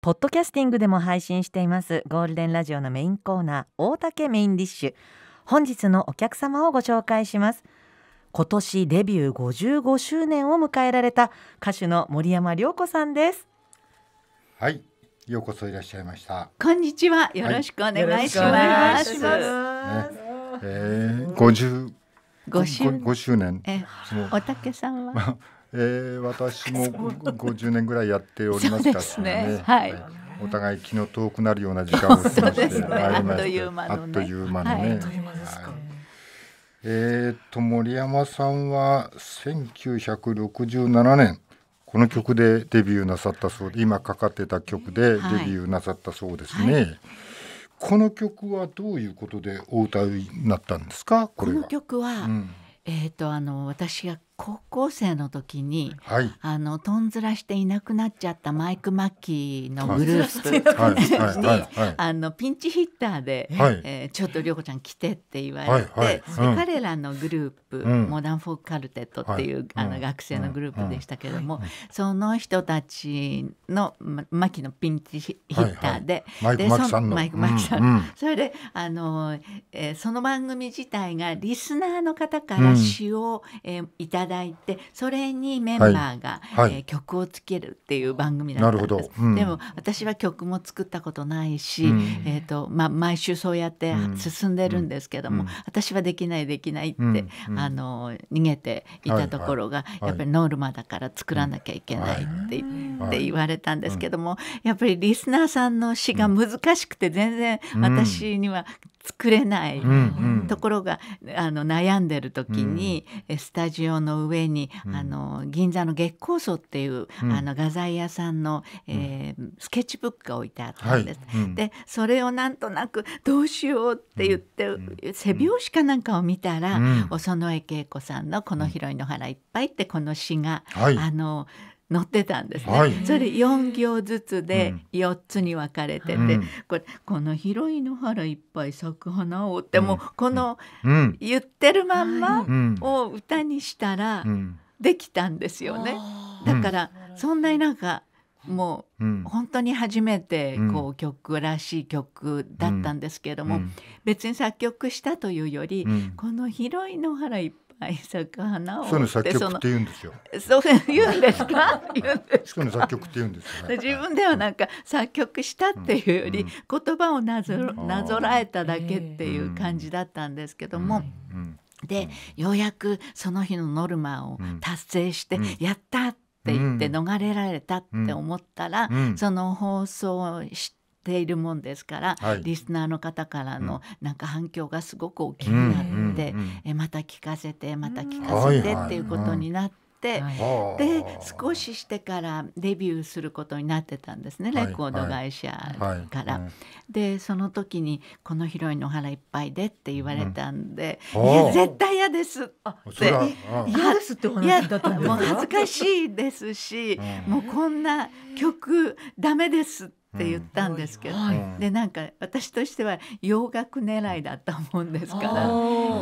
ポッドキャスティングでも配信していますゴールデンラジオのメインコーナー大竹メインディッシュ本日のお客様をご紹介します今年デビュー55周年を迎えられた歌手の森山良子さんですはいようこそいらっしゃいましたこんにちはよろしくお願いします、はい、ね5 5周年。おたけさんは。えー、私も50年ぐらいやっておりますからね。ねはい、はいお互い気の遠くなるような時間を過ごしてまいりました、あっという間のね。えー、っと森山さんは1967年この曲でデビューなさったそうで今かかってた曲でデビューなさったそうですね。はいはい、この曲はどういうことでお歌いになったんですかこれは。この曲は、うん、えー、っとあの私が高校生の時に、はい、あのとんずらしていなくなっちゃったマイク・マッキーのグループに、あのピンチヒッターで、はい、えー、ちょっと涼子ちゃん来てって言われて、はいはいうん、彼らのグループ、うん、モダン・フォーク・カルテットっていう、あの学生のグループでしたけども、その人たちの、ま、マッキーのピンチヒッターで、はいはい、でマイク・マッキーさん、うん、それであの、えー、その番組自体がリスナーの方から詩を、うん、えー、いただだいてそれにメンバーが、はいえー、曲をつけるっていう番組だったんです、うん、でも私は曲も作ったことないし、うん、えーとま毎週そうやって進んでるんですけども、うん、私はできないできないって、あの逃げていたところが、はいはい、やっぱりノルマだから作らなきゃいけないって言って言われたんですけども、やっぱりリスナーさんの詩が難しくて全然私には作れないところが、あの悩んでる時に、スタジオの上に、あの銀座の月光荘っていう、あの画材屋さんの、えー、スケッチブックが置いてあったんです。でそれをなんとなくどうしようって言って、背拍子かなんかを見たら、うん、お園江恵子さんの「この広いの原いっぱい」ってこの詩が、あの「載ってたんですね、はい、それ4行ずつで4つに分かれてて、うん、これ「この広い野原いっぱい咲く花を」ってもこの言ってるまんまを歌にしたらできたんですよね。だからそんなになんかもう本当に初めてこう曲らしい曲だったんですけれども別に作曲したというよりこの広い野原いっぱい愛作花をそういうの作曲って言うんですよそう言うんですか言うんです作曲って言うんです、ね、自分ではなんか作曲したっていうより、言葉をなぞなぞらえただけっていう感じだったんですけども、で、ようやくその日のノルマを達成して、やったって言って逃れられたって思ったら、その放送してているもんですから、はい、リスナーの方からのなんか反響がすごく大きくなって、えまた聞かせてまた聞かせてっていうことになって。で少ししてからデビューすることになってたんですね、レコード会社から。でその時に「このヒロインのお腹いっぱいで」って言われたんで「いや絶対嫌です」って「嫌です」って話だったんですもう恥ずかしいですし、もうこんな曲ダメですって。って言ったんですけど、でなんか私としては洋楽狙いだったもんですから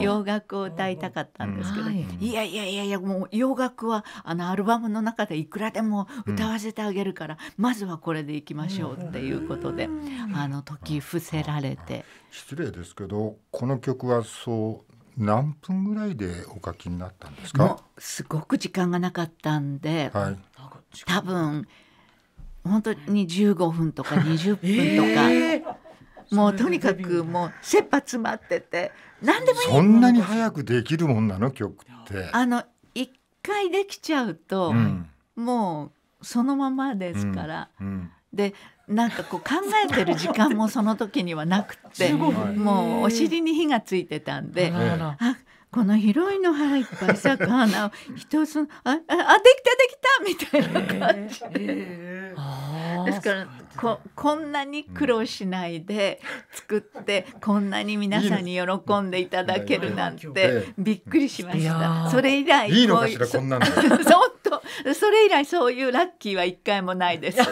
洋楽を歌いたかったんですけど、い、やいやいやいやもう洋楽はあのアルバムの中でいくらでも歌わせてあげるから、まずはこれでいきましょうっていうことで、あの時伏せられて。失礼ですけどこの曲はそう何分ぐらいでお書きになったんですかすごく時間がなかったんで、はい、多分本当に15分とか20 分とか。えーもうとにかくもう切羽詰まってて何でもいいそんなに早くできるもんなの曲ってあの一回できちゃうと、うん、もうそのままですから、うんうん、でなんかこう考えてる時間もその時にはなくて もうお尻に火がついてたんで、はい、あこの広いの腹いっぱい魚を人そああできたできたみたいな感じで、えー、ですからここんなに苦労しないで作ってこんなに皆さんに喜んでいただけるなんてびっくりしましたそれ以来いいのかしらこんなの それ以来そういうラッキーは一回もないです。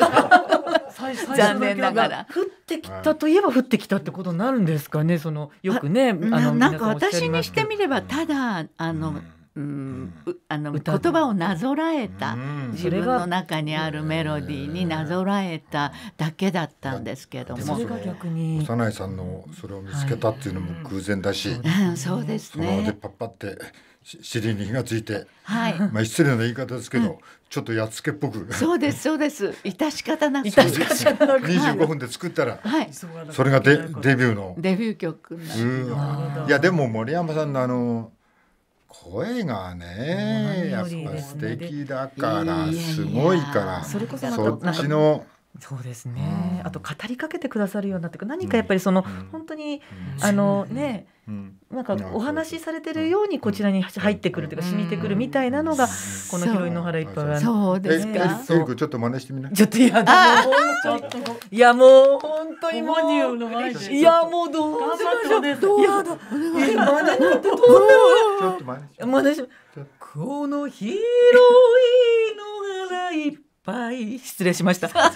残念ながら降ってきたといえば降ってきたってことになるんですかねそのよくねあのなんか私にしてみればただあの、うん、あの言葉をなぞらえた、自分の中にあるメロディーになぞらえただけだったんですけども幼いさんのそれを見つけたっていうのも偶然だし、うんそうですねそのでパッパって尻に火がついて、はいまあ、失礼な言い方ですけど、ちょっとやっつけっぽく。そうです、そうです。致し方なく。致し方なく。二十五分で作ったら。はい。それがデ、デビューの。デビュー曲ういや、でも、森山さんのあの。声がね、やっぱ素敵だから、すごいから。そっちの。そうですね、あと語りかけてくださるようになって何かやっぱりその、本当に、あのね、なんかお話しされてるようにこちらに入ってくるというか染みてくるみたいなのがこの広い野原一派はそうですか。ちょっと真似してみない。ちょっとやだ。いやもう本当にマニュもういやもうどうしましょう。どうやだ。真似なんてどうちょっと真似し。この広い野原いぱい失礼しました。あ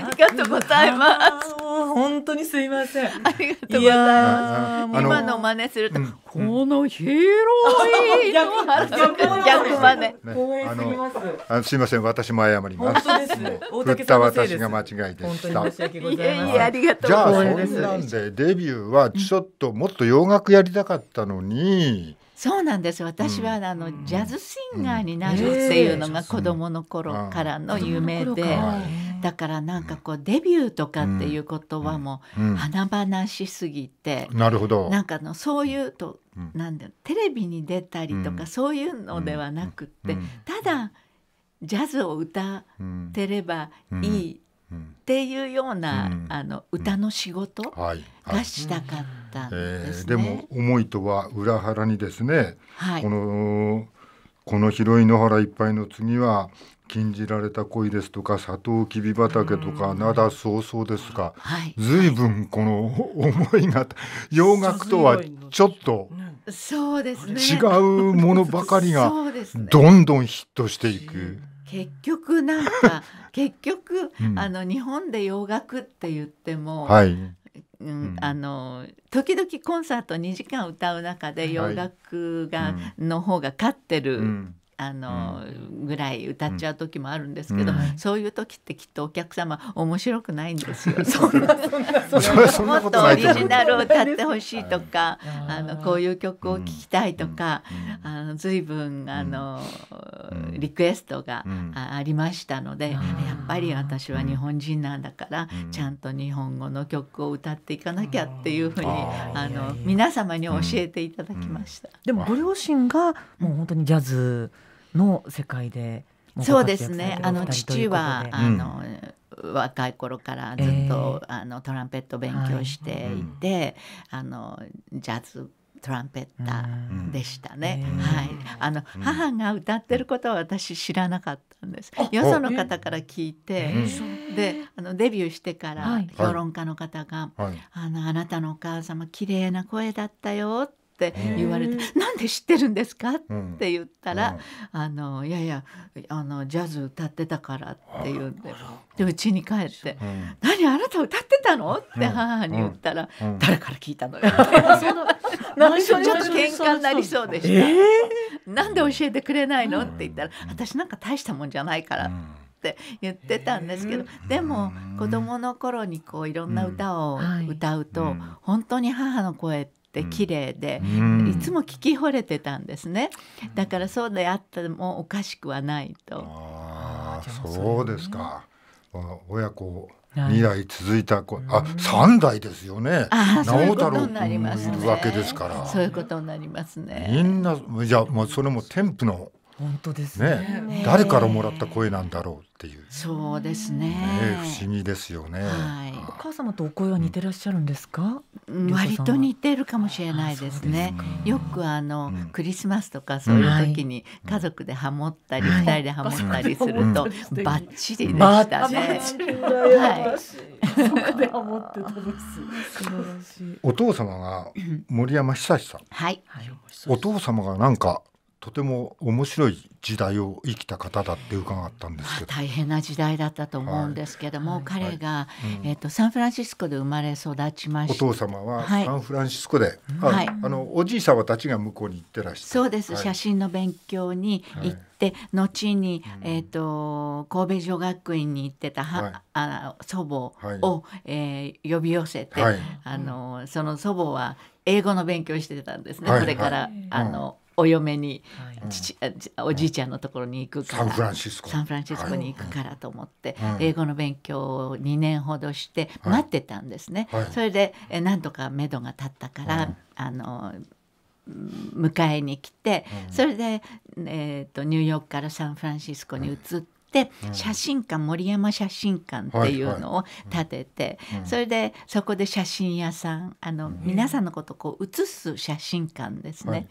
りがとうございます。本当にすいません。ありがとうございます。今の真似すると、この広い 逆真似。すみますません、私も謝ります。振った私が間違いでした。ございまじゃあそんなんでデビューはちょっともっと洋楽やりたかったのに。そうなんです私は、あのジャズシンガーになるっていうのが子供の頃からの夢で。だからなんかこうデビューとかっていうことはもう華々しすぎて、なるほどなんかのそういうと、なんだテレビに出たりとかそういうのではなくって、ただジャズを歌ってればいいっていうような、あの歌の仕事がしたかったんですね、えでも思いとは裏腹にですね、はい、このこの広い野原いっぱいの次は禁じられた恋ですとかさとうきび畑とか灘早々ですが、はい、随分この思いが洋楽とはちょっと違うものばかりがどんどんヒットしていく。結局なんか 結局、うん、あの日本で洋楽って言っても、はい、うん、あの時々コンサート2時間歌う中で洋楽が、の方が勝ってるあの、ぐらい歌っちゃう時もあるんですけど、そういう時ってきっとお客様面白くないんですよ。そもっとオリジナルを歌ってほしいとか、あのこういう曲を聴きたいとか、あの随分あの、リクエストがありましたので、やっぱり私は日本人なんだから、ちゃんと日本語の曲を歌っていかなきゃっていうふうにあの皆様に教えていただきました。でもご両親がもう本当にジャズの世界でそうですねあの父は、あの、若い頃からずっと、えー、あのトランペット勉強していて、はい、あのジャズトランペッターでしたね。うん、はい、あの、うん、母が歌ってることは私知らなかったんです。よその方から聞いて、で、あのデビューしてから評論家の方が、はい、あのあなたのお母様綺麗な声だったよって。って言われて「なんで知ってるんですか?」って言ったら「あのいやいやあのジャズ歌ってたから」って言うんでうちに帰って「何あなた歌ってたの?」って母に言ったら「誰から聞いたのよ」なんちょっと喧嘩になりそうでした。なんで教えてくれないのって言ったら私なんか大したもんじゃないからって言ってたんですけど、でも子供の頃にこういろんな歌を歌うと、本当に母の声ってって綺麗で、うん、いつも聞き惚れてたんですねだからそうであってもおかしくはないと。ああそうですか、親子二代続いた子、あ、三代ですよね。直太郎いるわけですから。そういうことになりますね。みんな、じゃあ、もうそれも添付の。本当ですね誰からもらった声なんだろうっていう。そうですね。不思議ですよね。お母様とお声は似てらっしゃるんですか。割と似てるかもしれないですね。よくあの、クリスマスとかそういう時に家族でハモったり、二人でハモったりするとバッチリでしたね。はい。お父様が森山久さん。はい。お父様がなんかとても面白い時代を生きた方だって伺ったんですけど、まあ、大変な時代だったと思うんですけども、はい、彼が、はいうん、えーと、サンフランシスコで生まれ育ちましたお父様はサンフランシスコで、はい、あのおじい様たちが向こうに行ってらっしてそうです、写真の勉強に行って、後に、えーと、神戸女学院に行ってたは、あ祖母を、えー、呼び寄せて、あのその祖母は英語の勉強してたんですね、これから、あの、お嫁に、父おじいちゃんのところに行くからサンフランシスコサンフランシスコに行くからと思って、英語の勉強を2年ほどして待ってたんですね。それでなんとか目処が立ったから、あの迎えに来て、それで、えー、とニューヨークからサンフランシスコに移って。、写真館森山写真館っていうのを建てて、それでそこで写真屋さんあの、皆さんのことこう写す写真館ですね、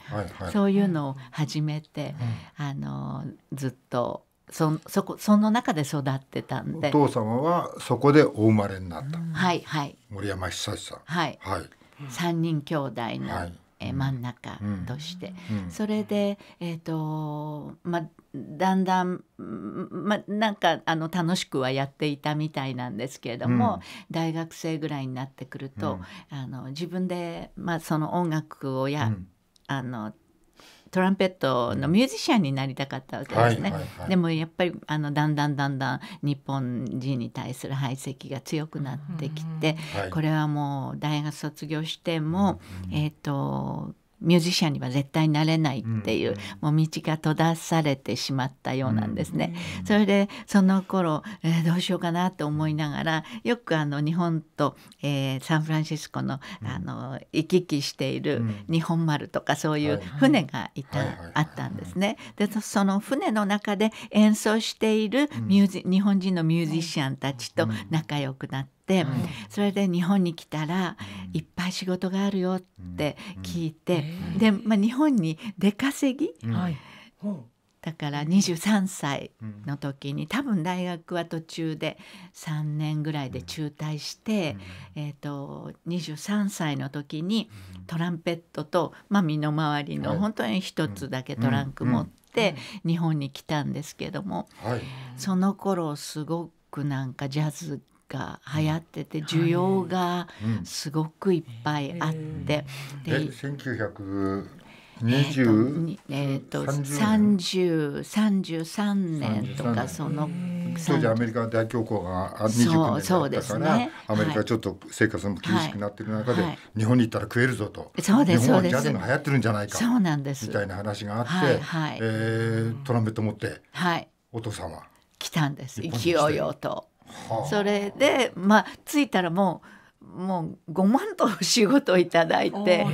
そういうのを始めて、あのずっとそそこその中で育ってたんでお父様はそこでお生まれになった、はいはい森山久志さんはい、はい、3人兄弟の、え真ん中として、それでえっ、とまあだんだん、ま、なんかあの楽しくはやっていたみたいなんですけれども、うん、大学生ぐらいになってくると、うん、あの自分で、まあ、その音楽をや、うん、あのトランペットのミュージシャンになりたかったわけですね、でもやっぱりあのだんだんだんだん日本人に対する排斥が強くなってきて、これはもう大学卒業しても、えっ、ー、とミュージシャンには絶対なれないっていううん、もう道が閉ざされてしまったようなんですね。うん、それでその頃、えー、どうしようかなと思いながらよくあの日本と、えー、サンフランシスコの,、あの行き来している日本丸とかそういう船がいた、はいあったんですね。でその船の中で演奏しているミュージ、日本人のミュージシャンたちと仲良くなって。、それで日本に来たらいっぱい仕事があるよって聞いて、で、まあ、日本に出稼ぎ、だから23歳の時に多分大学は途中で3年ぐらいで中退して、うん、えーと、23歳の時にトランペットと、まあ、身の回りの本当に一つだけトランク持って日本に来たんですけども、はい、その頃すごくなんかジャズが流行ってて需要がすごくいっぱいあって、はいうん、で1900えっ、ー、3033年とかその当時アメリカ大恐慌が29年だったから、ね、アメリカちょっと生活も厳しくなってる中で、はいはい、日本に行ったら食えるぞとそうです日本はジャズが流行ってるんじゃないかなみたいな話があって、はいはい、えー、トランペット持って、はい、お父さんは来たんです勢いよと。それでまあ着いたらもうもう5万と仕事をいただいて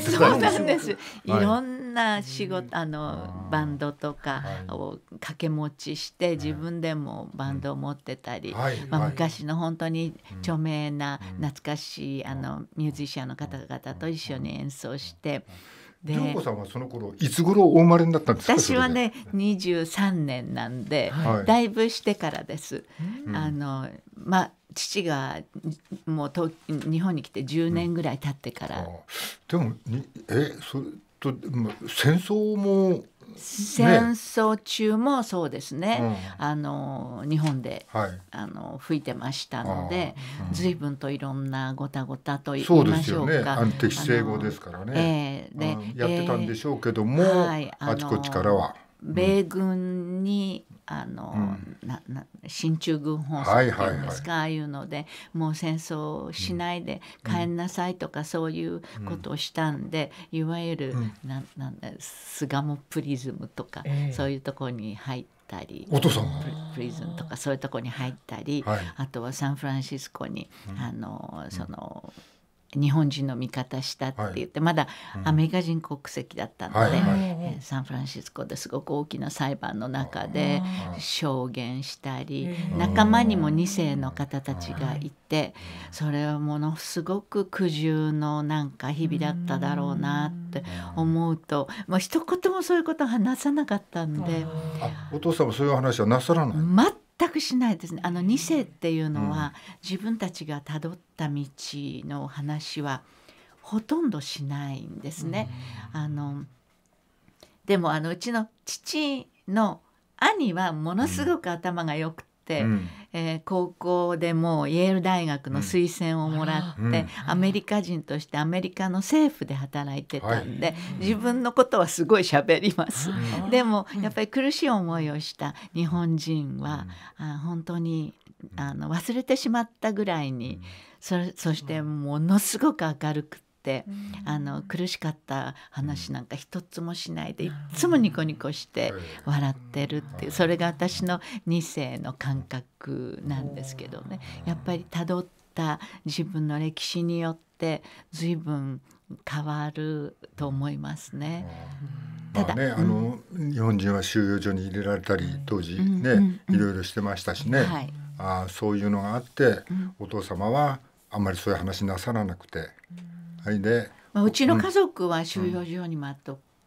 そうなんです、い、ろんな仕事、あのバンドとかを掛け持ちして自分でもバンドを持ってたり、まあ、昔の本当に著名な懐かしいあのミュージシャンの方々と一緒に演奏して。涼子さんはその頃いつ頃お生まれになったんですか私はね23年なんで、はい、だいぶしてからです。うん、あのまあ父がもう東日本に来て10年ぐらい経ってから。うん、でもにえそれと戦争も戦争中もそうですね、うん、あの日本で、はい、あの吹いてましたので、うん、随分といろんなごたごたと言いましょうか、ね、安定規制後ですからね、えーで、うん、やってたんでしょうけども、えーはい、あちこちからは。米軍に、あの、うん、なな進駐軍本線っていうんですか、ああいうのでもう戦争しないで帰んなさいとか、そういうことをしたんで、いわゆる、うん、ななんだ巣鴨プリズムとか、えー、そういうところに入って。たりお父さんプリズンとかそういうとこに入ったり、あとはサンフランシスコに、あのその、日本人の味方したって言って、はい、まだアメリカ人国籍だったので、はいはいサンフランシスコですごく大きな裁判の中で証言したり仲間にも2世の方たちがいてそれはものすごく苦渋のなんか日々だっただろうなって思うともう一言もそういうこと話さなかったんでお父さんもそういう話はなさらない全くしないですね。あの2世っていうのは、うん、自分たちがたどった道の話はほとんどしないんですね。うん、あのでもあのうちの父の兄はものすごく頭が良く、うん、えー、高校でもイェール大学の推薦をもらって、アメリカ人としてアメリカの政府で働いてたんで、はい、自分のことはすごい喋ります、でもやっぱり苦しい思いをした日本人は、うん、あ本当にあの忘れてしまったぐらいに、そそしてものすごく明るくて。、あの苦しかった話なんか一つもしないでいっつもニコニコして笑ってるっていうそれが私の2世の感覚なんですけどねやっぱりたどった自分の歴史によって随分変わると思いますね。まあね、あの、うん、日本人は収容所に入れられたり当時ね、いろいろしてましたしね、はい、あそういうのがあって、うん、お父様はあんまりそういう話なさらなくて、はいでまあ、うちの家族は収容所に全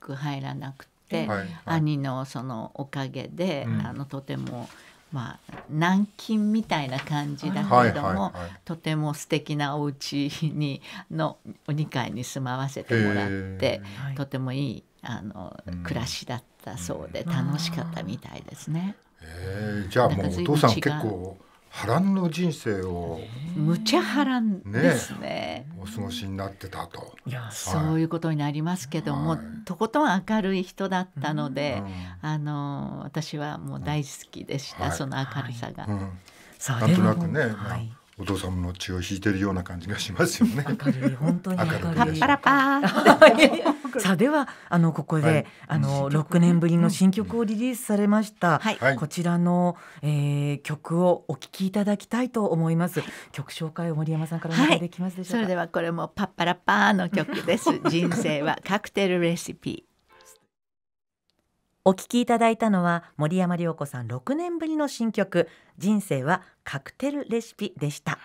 く入らなくて、はいはい、兄のそのおかげで、あのとてもまあ、軟禁みたいな感じだけども、とても素敵なお家にの2階に住まわせてもらってとてもいいあの、うん、暮らしだったそうで楽しかったみたいですね。えー、じゃあもうお父さん結構波乱の人生をむちゃ波乱ですね、ね、お過ごしになってたと、はい、そういうことになりますけども、はい、とことん明るい人だったので、うんうん、あの私はもう大好きでした、うん、その明るさが。なんとなくね、まあお父様の血を引いてるような感じがしますよね。明るい本当に明るい。パッパラパー。さあではあのここで、はい、あの六年ぶりの新曲をリリースされました、はい、こちらの、えー、曲をお聞きいただきたいと思います、曲紹介を森山さんからお願いできますでしょうか、それではこれもパッパラパーの曲です 人生はカクテルレシピお聞きいただいたのは森山良子さん六年ぶりの新曲人生はカクテルレシピでした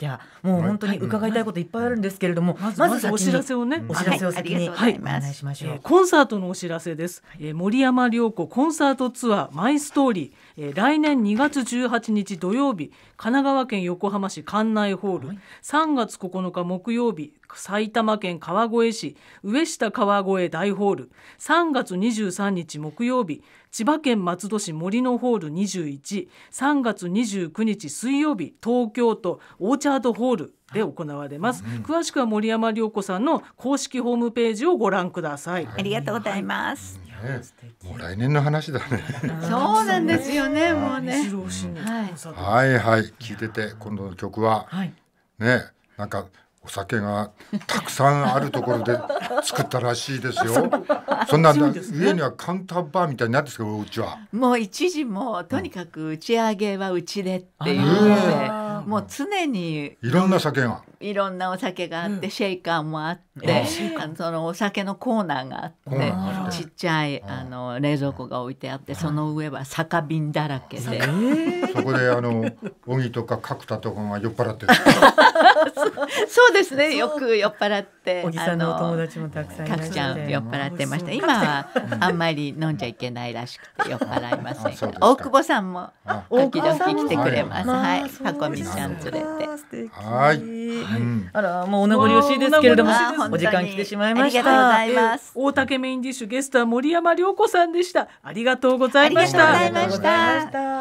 ではもう本当に伺いたいこといっぱいあるんですけれども、まずまずお知らせをね、お知らせを先に、はい、お願いしましょう、えー、コンサートのお知らせです、えー、森山良子コンサートツアーマイストーリーえー、来年2月18日土曜日神奈川県横浜市関内ホール、はい、3月9日木曜日埼玉県川越市上下川越大ホール3月23日木曜日千葉県松戸市森のホール213月29日水曜日東京都オーチャードホールで行われます、はいうん、詳しくは森山良子さんの公式ホームページをご覧ください、はい、ありがとうございます、ね。もう来年の話だ ね。そうなんですよね、もうね。はい、はい、聞いてて、今度の曲は。ね、なんか。お酒がたくさんあるところで作ったらしいですよ。そんなん、ね、上にはカウンターバーみたいになってですうちは。もう一時もとにかく打ち上げはうちでっていうので、うん、もう常にいろんな酒が。いろんなお酒があって、うん、シェイカーもあって、あのそのお酒のコーナーがあって、ちっちゃいあの冷蔵庫が置いてあって、その上は酒瓶だらけで。そこであの小木 とか角田とかが酔っ払ってる。そうそうですねよく酔っ払っておじさんのお友達もたくさんいらっしゃっ酔っ払ってました今はあんまり飲んじゃいけないらしくて酔っ払いません大久保さんも時々来てくれますはいタコちゃん連れてはい、はい、あらもうお名残惜しいですけれどもお時間来てしまいましたありがとうございます大竹メインディッシュゲストは森山良子さんでしたありがとうございましたありがとうございました